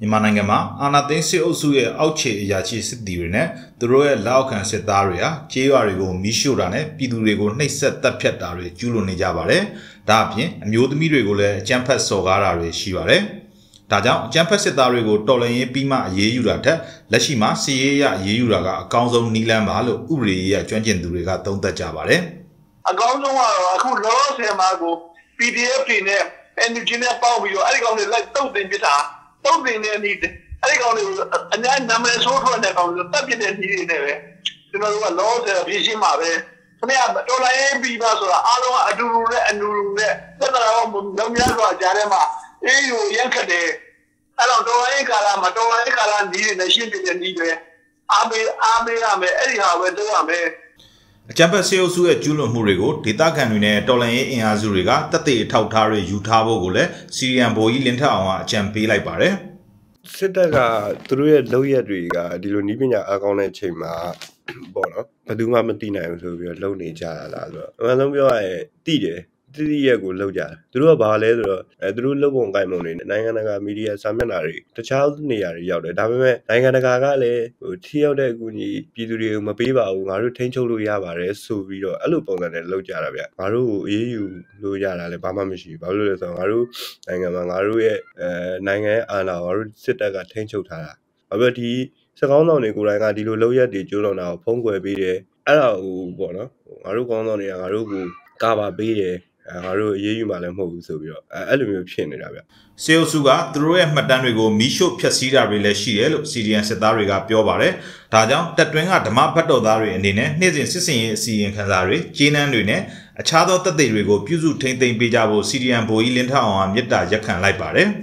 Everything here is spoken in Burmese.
မြန်မာနိုင်ငံမှာအာဏာသိမ်းစစ်အုပ်စုရဲ့အောက်ခြေအရာရှိစစ်သည်တွေနဲ့သူတို့ရဲ့လက်အောက်ခံစစ်သားတွေဟာကျေးရွာတွေကိုမီးရှို့တာနဲ့ပြည်သူတွေကိုနှိပ်စက်တပ်ဖြတ်တာတွေကျူးလွန်နေကြပါတယ်။ဒါအပြင်အမျိုးသမီးတွေကိုလည်းအကြမ်းဖက်စော်ကားတာတွေရှိပါတယ်။ဒါကြောင့်အကြမ်းဖက်စစ်သားတွေကိုတော်လှန်ရေးပြီးမှအရေးယူတာထက်လက်ရှိမှာစစ်ရေးအရအရေးယူတာကအကောင်းဆုံးနည်းလမ်းပါလို့ဥပဒေရေးရကျွမ်းကျင်သူတွေကသုံးသပ်ကြပါတယ်။အကောင်းဆုံးကတော့အခုလောလောဆယ်မှာကို PDF တွေနဲ့ NGO နဲ့ပေါင်းပြီးတော့အဲ့ဒီကောင်တွေလိုက်တုတ်တင်ပြတာ။တုတ်တင်တဲ့နေ့အဲ့ဒီကောင်တွေအများနာမည်ဆိုးထွက်တဲ့ကောင်တွေတတ်ပြတဲ့နေ့တွေနဲ့ပဲကျွန်တော်တို့ကလောဆယ်ဖြည့်ရှင်းမှာပဲခင်ဗျာတော်လိုင်းပြီးပါဆိုတာအားလုံးကအတူတူနဲ့အနူတူနဲ့သက်သာတော့လုံများစွာကြားထဲမှာအေးယူရက်ခတ်တယ်အဲ့တော့တော်လိုင်းကာလမှာတော်လိုင်းကာလနီးနေရှင်းပြတဲ့နီးတွေအားမေးအားမေးရမယ်အဲ့ဒီဟာပဲလုပ်ရမယ်အကြံဖက်ဆေးအုပ်စုရဲ့ကျူးလွန်မှုတွေကိုဒေသခံတွေနဲ့တော်လှန်ရေးအင်အားစုတွေကတပ်တွေအထောက်ထားတွေယူထားဖို့ကိုလည်းစီရီယန်ဗိုလ်ကြီးလင်ထက်အောင်ကအကြံပေးလိုက်ပါတယ်စစ်တပ်ကသူတို့ရဲ့လုပ်ရက်တွေကဒီလိုနီးပညာအားကောင်းတဲ့အချိန်မှာပေါ့နော်ဘယ်သူမှမသိနိုင်ဘူးဆိုပြီးတော့လုံနေကြတာလားဆိုတော့အမှန်ဆုံးပြောရရင်တိတယ်တိတိရက်ကိုလောက်ကြတယ်သူတို့ကဘာလဲဆိုတော့အဲသူတို့လုံပုံကိုင်ပုံတွေနိုင်ငံတကာမီဒီယာစာမျက်နှာတွေတခြားနေရာတွေရောက်တယ်ဒါပေမဲ့နိုင်ငံတကာကလည်းဟိုထိရောက်တဲ့အကူအညီပြည်သူတွေကိုမပေးပါဘူးငါတို့ထိန်းချုပ်လို့ရပါတယ်ဆိုပြီးတော့အဲ့လိုပုံစံနဲ့လောက်ကြတာဗျငါတို့ကိုအေးအေးယူလို့ရတာလည်းဘာမှမရှိဘူးဘာလို့လဲဆိုတော့ငါတို့နိုင်ငံမှာငါတို့ရဲ့အဲနိုင်ငံရဲ့အာဏာငါတို့စစ်တပ်ကထိန်းချုပ်ထားတာဘာဖြစ်ဒီစကောင်းဆောင်တွေကိုယ်တိုင်ကဒီလိုလောက်ရက်တွေကျိုးလွန်တာကိုဖုံးကွယ်ပေးတယ်အဲ့ဒါဟိုပေါ့နော်ငါတို့ကောင်းဆောင်တွေကငါတို့ကိုကာပါပေးတယ်အဲငါတို့အေးအေးယူမှလည်းမဟုတ်ဘူးဆိုပြီးတော့အဲအဲ့လိုမျိုးဖြစ်နေတာဗျစေအုပ်စုကသူတို့ရဲ့မှတ်တမ်းတွေကိုမီးရှို့ဖျက်ဆီးတာတွေလည်းရှိတယ်လို့စီရီယန်စစ်သားတွေကပြောပါတယ်ဒါကြောင့်တပ်တွင်းကဓမ္မဘတ်တော်သားတွေအနေနဲ့နေ့စဉ်စစ်စင်ရေးအစီရင်ခံစာတွေကျေးနန်းတွေနဲ့အခြားသောတပ်တွေတွေကိုပြုစုထိန်းသိမ်းပေးကြဖို့စီရီယန်ဗိုလ်ကြီးလင်းထအောင်ကမြစ်တာရက်ခံလိုက်ပါတယ်။